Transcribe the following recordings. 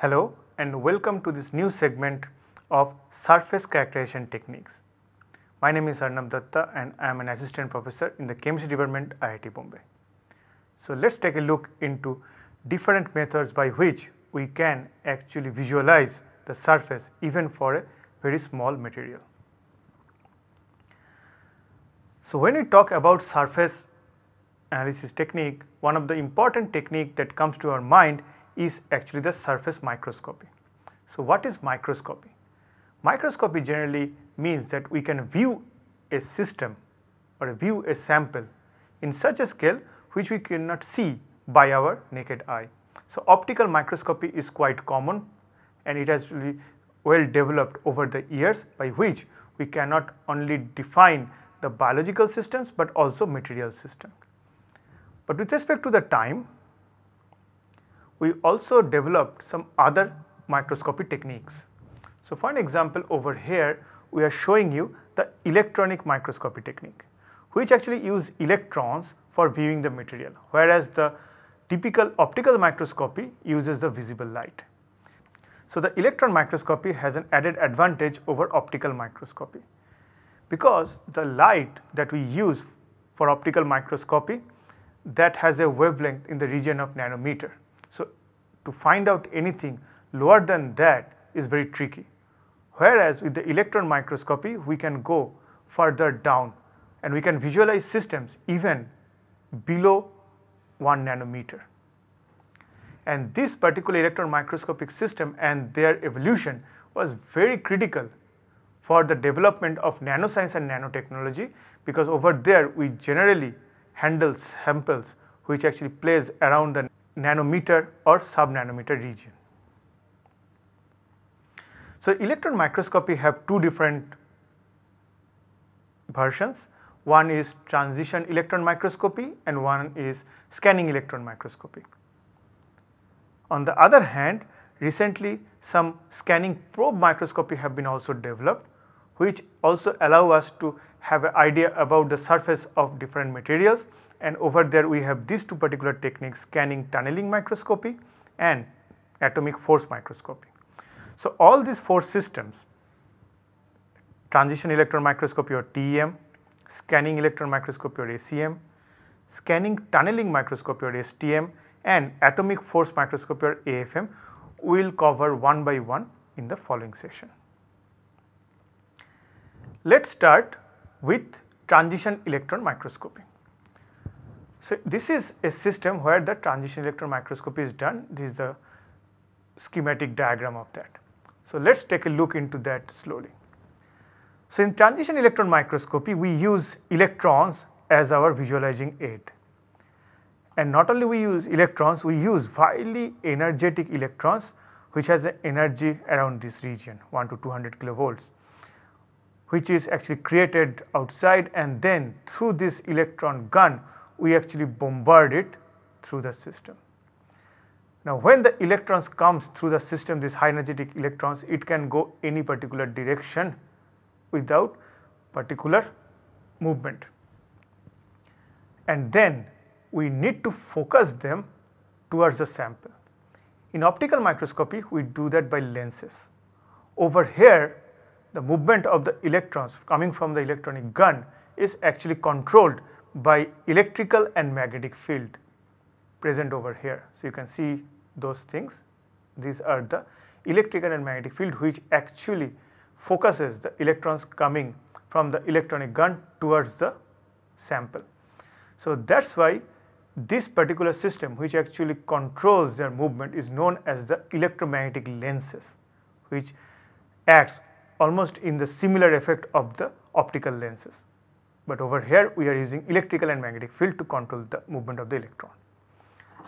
Hello and welcome to this new segment of surface characterization techniques. My name is Arnab Datta and I am an assistant professor in the chemistry department IIT Bombay. So let's take a look into different methods by which we can actually visualize the surface even for a very small material. So when we talk about surface analysis technique, one of the important technique that comes to our mind is actually the surface microscopy. So what is microscopy? Microscopy generally means that we can view a system or view a sample in such a scale which we cannot see by our naked eye. So optical microscopy is quite common and it has been well developed over the years by which we cannot only define the biological systems but also material system. But with respect to the time, we also developed some other microscopy techniques. So for an example over here we are showing you the electronic microscopy technique which actually use electrons for viewing the material whereas the typical optical microscopy uses the visible light. So the electron microscopy has an added advantage over optical microscopy because the light that we use for optical microscopy that has a wavelength in the region of nanometer so to find out anything lower than that is very tricky. Whereas with the electron microscopy, we can go further down and we can visualize systems even below 1 nanometer. And this particular electron microscopic system and their evolution was very critical for the development of nanoscience and nanotechnology because over there we generally handle samples which actually plays around the nanometer or sub-nanometer region. So electron microscopy have two different versions. One is transition electron microscopy and one is scanning electron microscopy. On the other hand, recently some scanning probe microscopy have been also developed which also allow us to have an idea about the surface of different materials and over there we have these two particular techniques scanning tunneling microscopy and atomic force microscopy. So, all these four systems transition electron microscopy or TEM, scanning electron microscopy or ACM, scanning tunneling microscopy or STM and atomic force microscopy or AFM we will cover one by one in the following session. Let us start with transition electron microscopy. So this is a system where the transition electron microscopy is done. This is the schematic diagram of that. So let's take a look into that slowly. So in transition electron microscopy, we use electrons as our visualizing aid. And not only we use electrons, we use highly energetic electrons which has an energy around this region 1 to 200 kilovolts which is actually created outside and then through this electron gun we actually bombard it through the system. Now when the electrons comes through the system these high energetic electrons it can go any particular direction without particular movement. And then we need to focus them towards the sample. In optical microscopy we do that by lenses. Over here the movement of the electrons coming from the electronic gun is actually controlled by electrical and magnetic field present over here. So, you can see those things these are the electrical and magnetic field which actually focuses the electrons coming from the electronic gun towards the sample. So, that is why this particular system which actually controls their movement is known as the electromagnetic lenses which acts almost in the similar effect of the optical lenses. But over here we are using electrical and magnetic field to control the movement of the electron.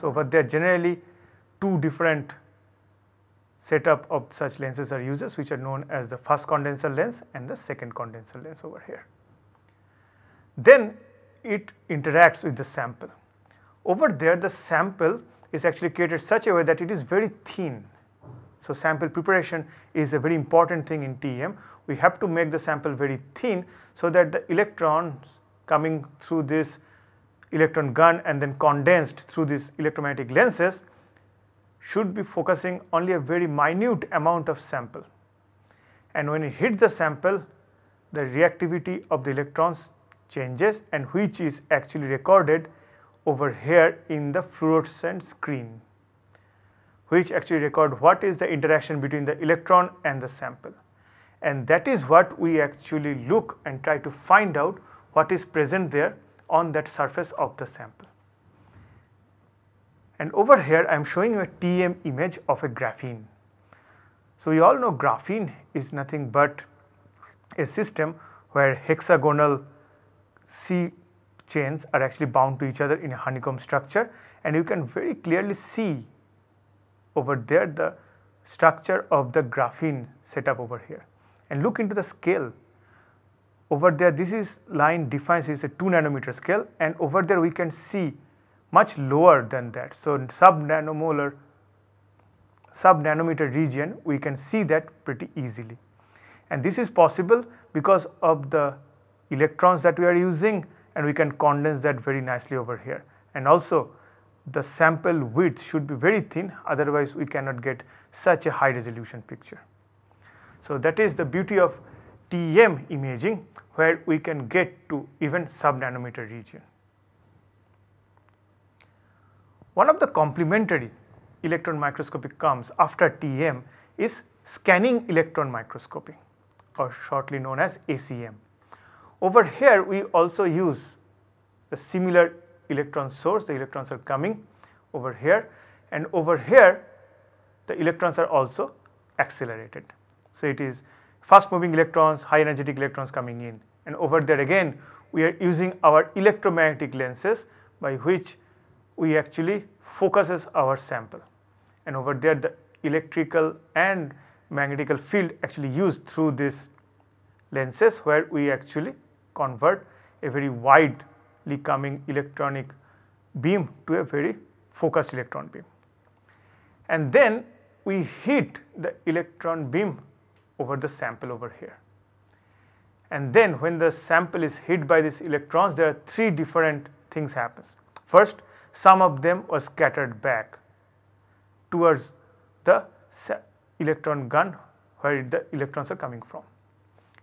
So but there are generally two different setup of such lenses are used which are known as the first condenser lens and the second condenser lens over here. Then it interacts with the sample. Over there the sample is actually created such a way that it is very thin. So sample preparation is a very important thing in TEM we have to make the sample very thin so that the electrons coming through this electron gun and then condensed through these electromagnetic lenses should be focusing only a very minute amount of sample. And when it hits the sample, the reactivity of the electrons changes and which is actually recorded over here in the fluorescent screen, which actually record what is the interaction between the electron and the sample and that is what we actually look and try to find out what is present there on that surface of the sample. And over here I am showing you a TM image of a graphene. So we all know graphene is nothing but a system where hexagonal C chains are actually bound to each other in a honeycomb structure and you can very clearly see over there the structure of the graphene set up over here and look into the scale over there this is line defines is a 2 nanometer scale and over there we can see much lower than that. So, sub nanomolar sub nanometer region we can see that pretty easily and this is possible because of the electrons that we are using and we can condense that very nicely over here and also the sample width should be very thin otherwise we cannot get such a high resolution picture. So that is the beauty of TEM imaging where we can get to even sub-nanometer region. One of the complementary electron microscopy comes after TEM is scanning electron microscopy or shortly known as ACM. Over here we also use a similar electron source, the electrons are coming over here and over here the electrons are also accelerated. So it is fast moving electrons, high energetic electrons coming in and over there again we are using our electromagnetic lenses by which we actually focuses our sample and over there the electrical and magnetical field actually used through these lenses where we actually convert a very widely coming electronic beam to a very focused electron beam. And then we hit the electron beam over the sample over here. And then when the sample is hit by these electrons, there are three different things happens. First, some of them are scattered back towards the electron gun where the electrons are coming from.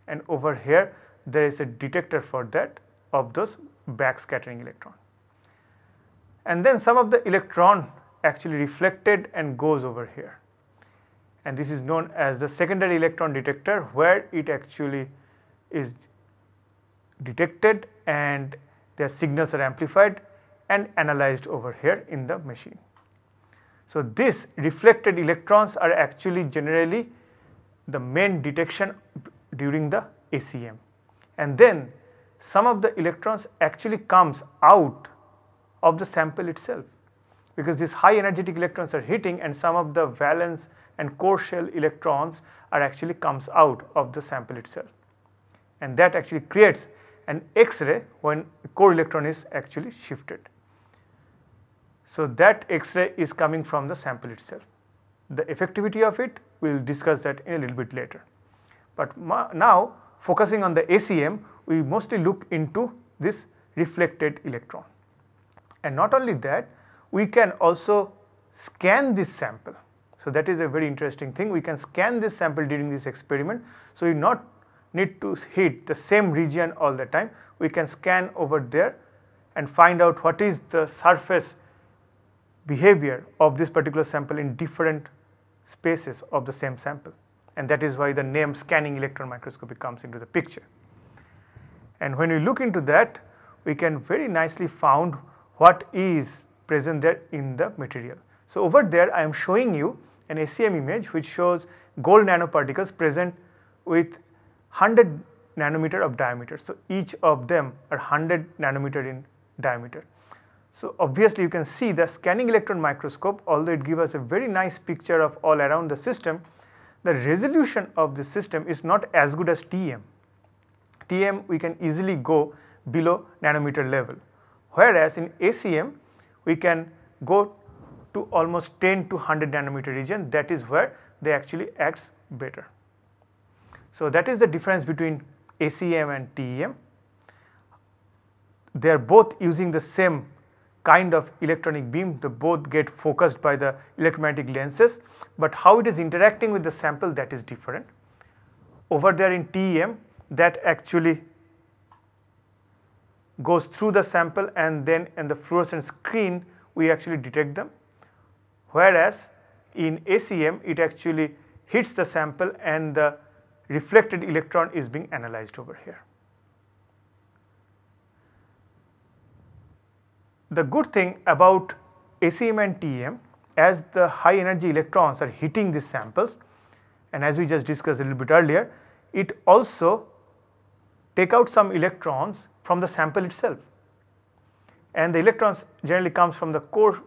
And over here, there is a detector for that of those backscattering electron. And then some of the electron actually reflected and goes over here and this is known as the secondary electron detector where it actually is detected and their signals are amplified and analyzed over here in the machine. So, this reflected electrons are actually generally the main detection during the ACM and then some of the electrons actually comes out of the sample itself because these high energetic electrons are hitting and some of the valence and core shell electrons are actually comes out of the sample itself. And that actually creates an X-ray when core electron is actually shifted. So that X-ray is coming from the sample itself. The effectivity of it, we will discuss that in a little bit later. But now focusing on the ACM, we mostly look into this reflected electron. And not only that, we can also scan this sample so that is a very interesting thing. We can scan this sample during this experiment. So you not need to hit the same region all the time. We can scan over there and find out what is the surface behavior of this particular sample in different spaces of the same sample. And that is why the name scanning electron microscopy comes into the picture. And when we look into that, we can very nicely found what is present there in the material. So over there I am showing you an ACM image which shows gold nanoparticles present with 100 nanometer of diameter. So, each of them are 100 nanometer in diameter. So, obviously you can see the scanning electron microscope although it gives us a very nice picture of all around the system, the resolution of the system is not as good as TM. TM we can easily go below nanometer level whereas in ACM we can go to almost 10 to 100 nanometer region that is where they actually acts better. So that is the difference between ACM and TEM. They are both using the same kind of electronic beam, they both get focused by the electromagnetic lenses, but how it is interacting with the sample that is different. Over there in TEM that actually goes through the sample and then in the fluorescent screen we actually detect them whereas in ACM it actually hits the sample and the reflected electron is being analyzed over here. The good thing about ACM and TEM as the high energy electrons are hitting these samples and as we just discussed a little bit earlier, it also take out some electrons from the sample itself and the electrons generally comes from the core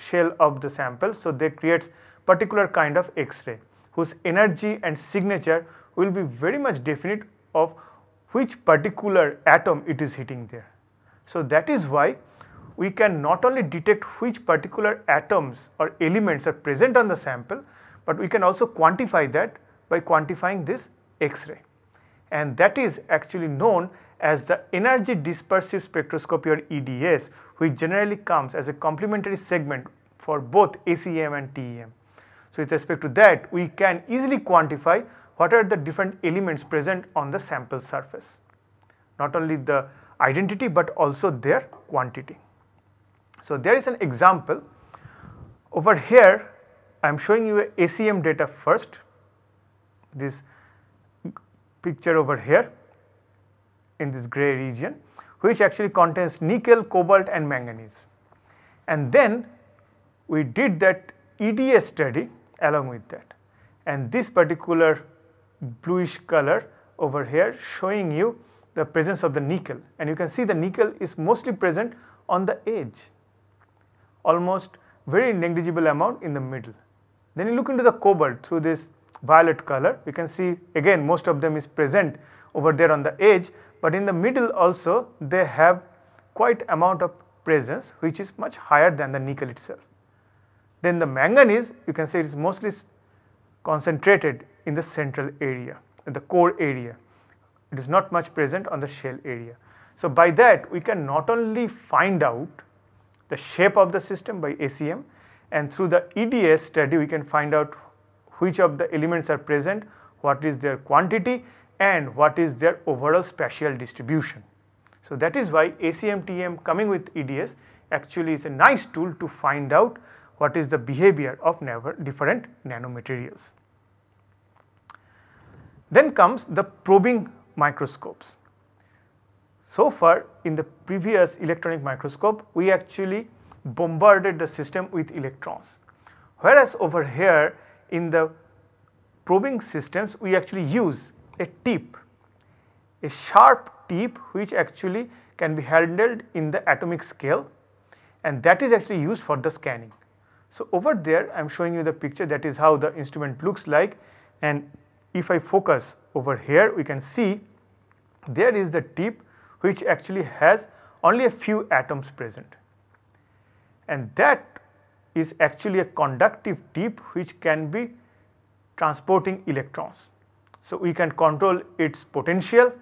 shell of the sample. So they creates particular kind of X-ray whose energy and signature will be very much definite of which particular atom it is hitting there. So that is why we can not only detect which particular atoms or elements are present on the sample, but we can also quantify that by quantifying this X-ray. And that is actually known as the Energy Dispersive Spectroscopy or EDS which generally comes as a complementary segment for both ACM and TEM. So with respect to that we can easily quantify what are the different elements present on the sample surface. Not only the identity but also their quantity. So there is an example over here I am showing you ACM data first this picture over here in this gray region which actually contains nickel, cobalt and manganese. And then we did that EDS study along with that and this particular bluish color over here showing you the presence of the nickel and you can see the nickel is mostly present on the edge almost very negligible amount in the middle. Then you look into the cobalt through this violet color you can see again most of them is present over there on the edge but in the middle also they have quite amount of presence which is much higher than the nickel itself. Then the manganese you can say it is mostly concentrated in the central area, in the core area. It is not much present on the shell area. So by that we can not only find out the shape of the system by ACM and through the EDS study we can find out which of the elements are present, what is their quantity and what is their overall spatial distribution. So that is why ACMTM coming with EDS actually is a nice tool to find out what is the behavior of different nanomaterials. Then comes the probing microscopes. So far in the previous electronic microscope we actually bombarded the system with electrons whereas over here in the probing systems we actually use a tip, a sharp tip which actually can be handled in the atomic scale and that is actually used for the scanning. So over there I am showing you the picture that is how the instrument looks like and if I focus over here we can see there is the tip which actually has only a few atoms present and that is actually a conductive tip which can be transporting electrons. So we can control its potential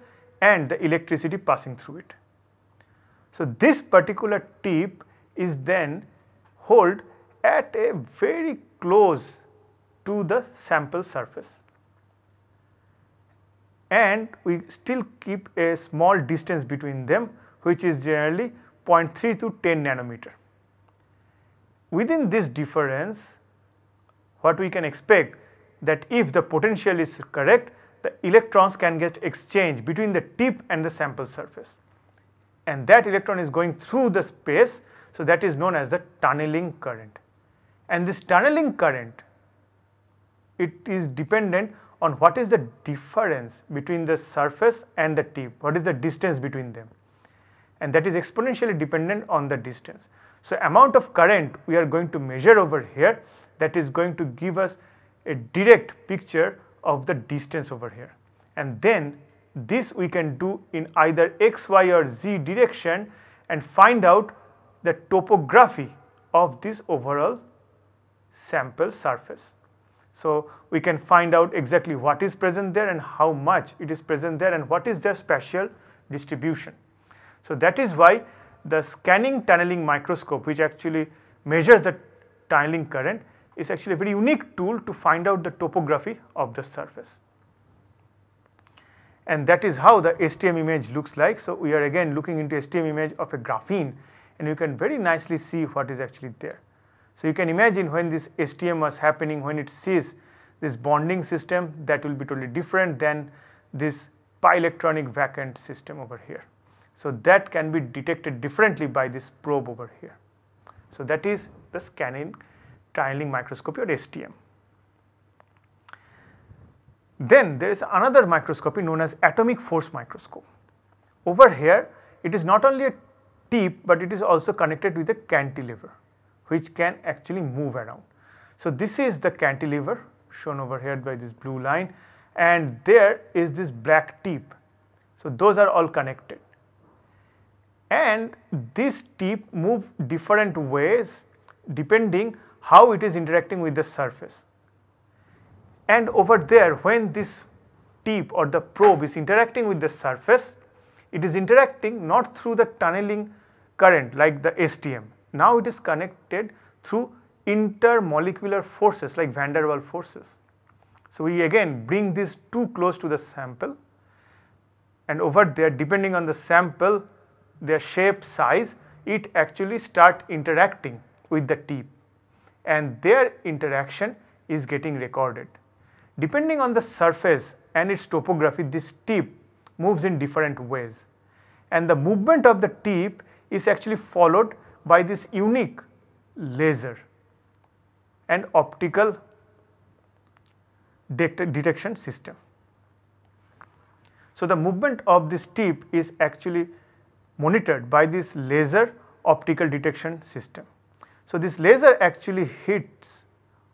and the electricity passing through it. So this particular tip is then hold at a very close to the sample surface and we still keep a small distance between them which is generally 0.3 to 10 nanometer. Within this difference what we can expect that if the potential is correct, the electrons can get exchanged between the tip and the sample surface. And that electron is going through the space, so that is known as the tunneling current. And this tunneling current, it is dependent on what is the difference between the surface and the tip, what is the distance between them. And that is exponentially dependent on the distance. So amount of current we are going to measure over here that is going to give us a direct picture of the distance over here. And then this we can do in either x, y or z direction and find out the topography of this overall sample surface. So we can find out exactly what is present there and how much it is present there and what is their spatial distribution. So that is why the scanning tunneling microscope which actually measures the tunneling current is actually a very unique tool to find out the topography of the surface. And that is how the STM image looks like. So we are again looking into STM image of a graphene and you can very nicely see what is actually there. So you can imagine when this STM was happening, when it sees this bonding system that will be totally different than this pi electronic vacant system over here. So that can be detected differently by this probe over here. So that is the scanning tunneling microscopy or STM. Then there is another microscopy known as atomic force microscope. Over here it is not only a tip but it is also connected with a cantilever which can actually move around. So this is the cantilever shown over here by this blue line and there is this black tip. So those are all connected and this tip move different ways depending how it is interacting with the surface. And over there when this tip or the probe is interacting with the surface, it is interacting not through the tunneling current like the STM. Now it is connected through intermolecular forces like van der Waals forces. So we again bring this too close to the sample and over there depending on the sample, their shape, size, it actually start interacting with the tip and their interaction is getting recorded. Depending on the surface and its topography, this tip moves in different ways. And the movement of the tip is actually followed by this unique laser and optical det detection system. So, the movement of this tip is actually monitored by this laser optical detection system. So this laser actually hits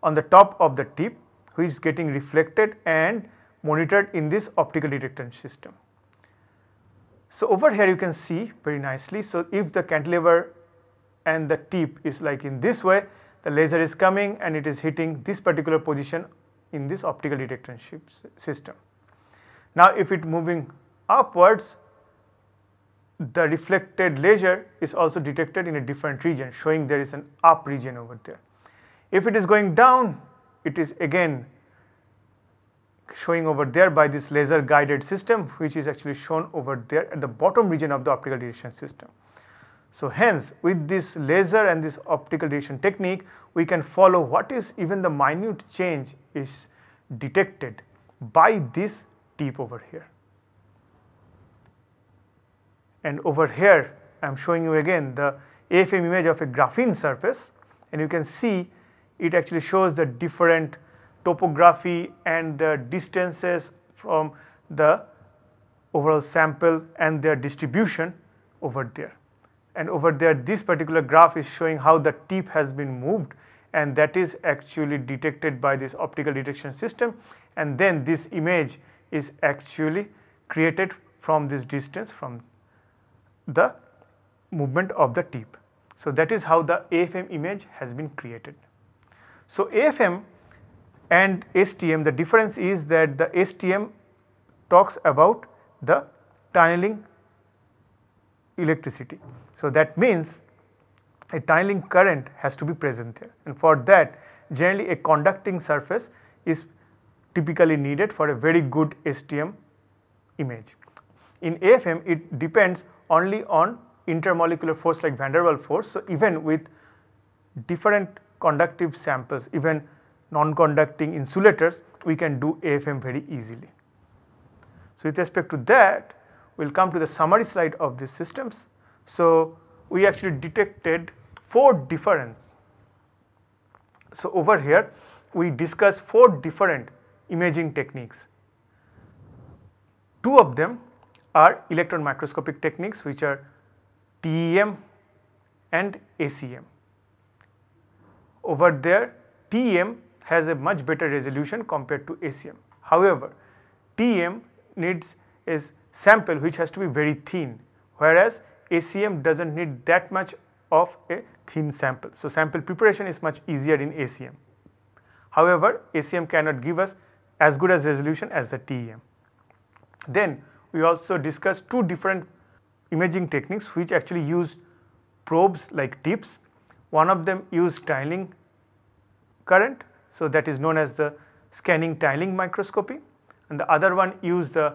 on the top of the tip which is getting reflected and monitored in this optical detection system. So over here you can see very nicely. So if the cantilever and the tip is like in this way, the laser is coming and it is hitting this particular position in this optical detection system. Now if it moving upwards, the reflected laser is also detected in a different region showing there is an up region over there. If it is going down, it is again showing over there by this laser guided system which is actually shown over there at the bottom region of the optical detection system. So hence with this laser and this optical detection technique we can follow what is even the minute change is detected by this tip over here and over here I am showing you again the AFM image of a graphene surface and you can see it actually shows the different topography and the distances from the overall sample and their distribution over there. And over there this particular graph is showing how the tip has been moved and that is actually detected by this optical detection system and then this image is actually created from this distance from the movement of the tip. So that is how the AFM image has been created. So AFM and STM the difference is that the STM talks about the tunneling electricity. So that means a tunneling current has to be present there and for that generally a conducting surface is typically needed for a very good STM image. In AFM it depends only on intermolecular force like van der Waals force. So, even with different conductive samples, even non-conducting insulators, we can do AFM very easily. So, with respect to that, we will come to the summary slide of these systems. So, we actually detected four different. So, over here we discuss four different imaging techniques. Two of them are electron microscopic techniques which are TEM and ACM. Over there TEM has a much better resolution compared to ACM. However, TEM needs a sample which has to be very thin whereas ACM does not need that much of a thin sample. So, sample preparation is much easier in ACM. However, ACM cannot give us as good as resolution as the TEM. Then we also discussed two different imaging techniques which actually use probes like tips. One of them use tiling current, so that is known as the scanning tiling microscopy and the other one use the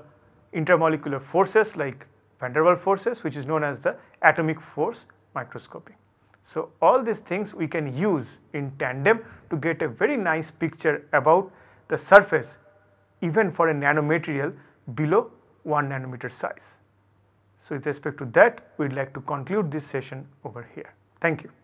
intermolecular forces like van der Waals forces which is known as the atomic force microscopy. So all these things we can use in tandem to get a very nice picture about the surface even for a nanomaterial below 1 nanometer size. So with respect to that, we'd like to conclude this session over here. Thank you.